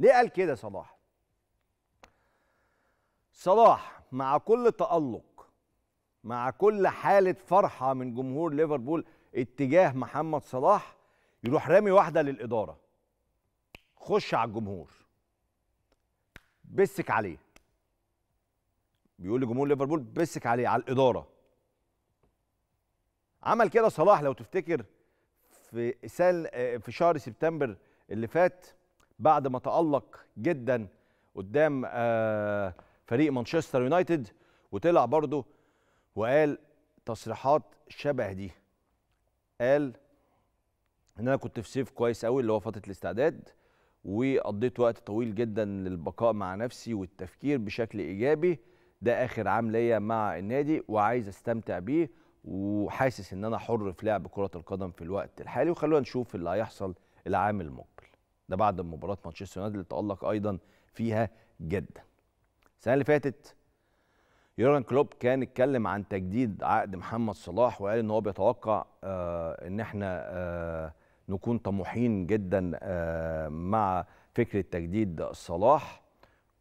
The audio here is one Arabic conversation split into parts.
ليه قال كده صلاح صلاح مع كل تألق مع كل حالة فرحة من جمهور ليفربول اتجاه محمد صلاح يروح رامي واحدة للإدارة خش على الجمهور بسك عليه بيقول لجمهور ليفربول بسك عليه على الإدارة عمل كده صلاح لو تفتكر في سال في شهر سبتمبر اللي فات بعد ما تألق جدا قدام آه، فريق مانشستر يونايتد وطلع برضه وقال تصريحات شبه دي قال ان انا كنت في صيف كويس قوي اللي هو فتره الاستعداد وقضيت وقت طويل جدا للبقاء مع نفسي والتفكير بشكل ايجابي ده اخر عام ليا مع النادي وعايز استمتع بيه وحاسس ان انا حر في لعب كره القدم في الوقت الحالي وخلونا نشوف اللي هيحصل العام المقبل ده بعد مباراه مانشستر يونايتد اللي تالق ايضا فيها جدا السنه اللي فاتت يورجن كلوب كان اتكلم عن تجديد عقد محمد صلاح وقال ان هو بيتوقع آه ان احنا آه نكون طموحين جدا آه مع فكره تجديد صلاح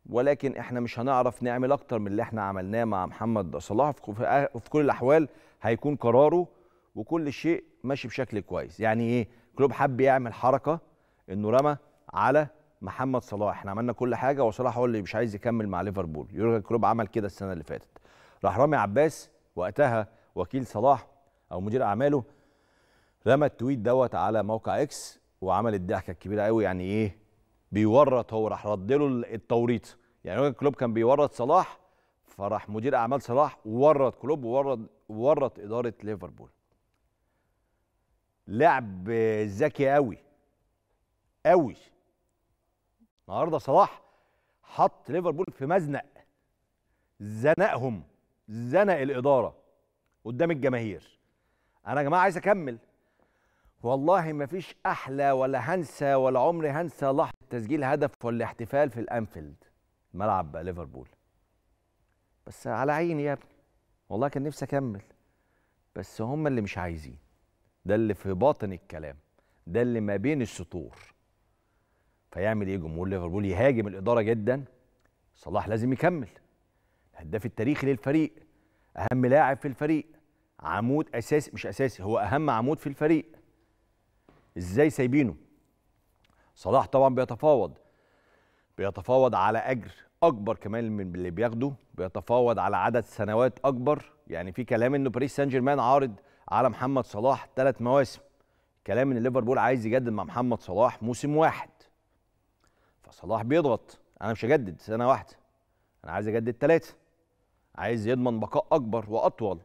ولكن احنا مش هنعرف نعمل اكتر من اللي احنا عملناه مع محمد صلاح في كل الاحوال هيكون قراره وكل شيء ماشي بشكل كويس يعني ايه كلوب حب يعمل حركه انه رمى على محمد صلاح احنا عملنا كل حاجه وصلاح هو اللي مش عايز يكمل مع ليفربول يورجن كلوب عمل كده السنه اللي فاتت راح رامي عباس وقتها وكيل صلاح او مدير اعماله رمى التويت دوت على موقع اكس وعمل الضحكه الكبيره قوي يعني ايه بيورط هو راح رد له التوريط يعني يورجن كلوب كان بيورط صلاح فراح مدير اعمال صلاح ورط كلوب وورط ورط اداره ليفربول لعب ذكي قوي قوي النهارده صلاح حط ليفربول في مزنق زنقهم زنق الاداره قدام الجماهير انا يا جماعه عايز اكمل والله ما فيش احلى ولا هنسى ولا عمري هنسى لحظه تسجيل هدف ولا احتفال في الانفيلد ملعب ليفربول بس على عيني يا ابني والله كان نفسي اكمل بس هم اللي مش عايزين ده اللي في باطن الكلام ده اللي ما بين السطور فيعمل ايه جمهور ليفربول يهاجم الاداره جدا صلاح لازم يكمل الهداف التاريخي للفريق اهم لاعب في الفريق عمود اساسي مش اساسي هو اهم عمود في الفريق ازاي سايبينه صلاح طبعا بيتفاوض بيتفاوض على اجر اكبر كمان من اللي بياخده بيتفاوض على عدد سنوات اكبر يعني في كلام انه باريس سان جيرمان عارض على محمد صلاح ثلاث مواسم كلام ان ليفربول عايز يجدد مع محمد صلاح موسم واحد صلاح بيضغط انا مش هجدد سنه واحده انا عايز اجدد ثلاثه عايز يضمن بقاء اكبر واطول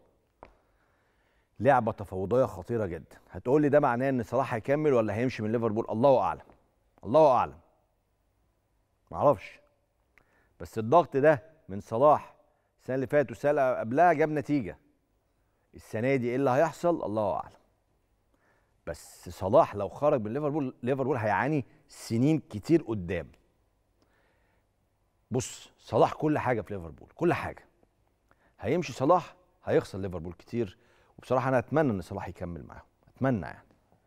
لعبه تفاوضيه خطيره جدا هتقول لي ده معناه ان صلاح هيكمل ولا هيمشي من ليفربول الله اعلم الله اعلم معرفش بس الضغط ده من صلاح السنه اللي فاتت والسنه اللي قبلها جاب نتيجه السنه دي ايه اللي هيحصل الله اعلم بس صلاح لو خرج من ليفربول ليفربول هيعاني سنين كتير قدام بص صلاح كل حاجه في ليفربول كل حاجه هيمشي صلاح هيخسر ليفربول كتير وبصراحه انا اتمنى ان صلاح يكمل معاهم اتمنى يعني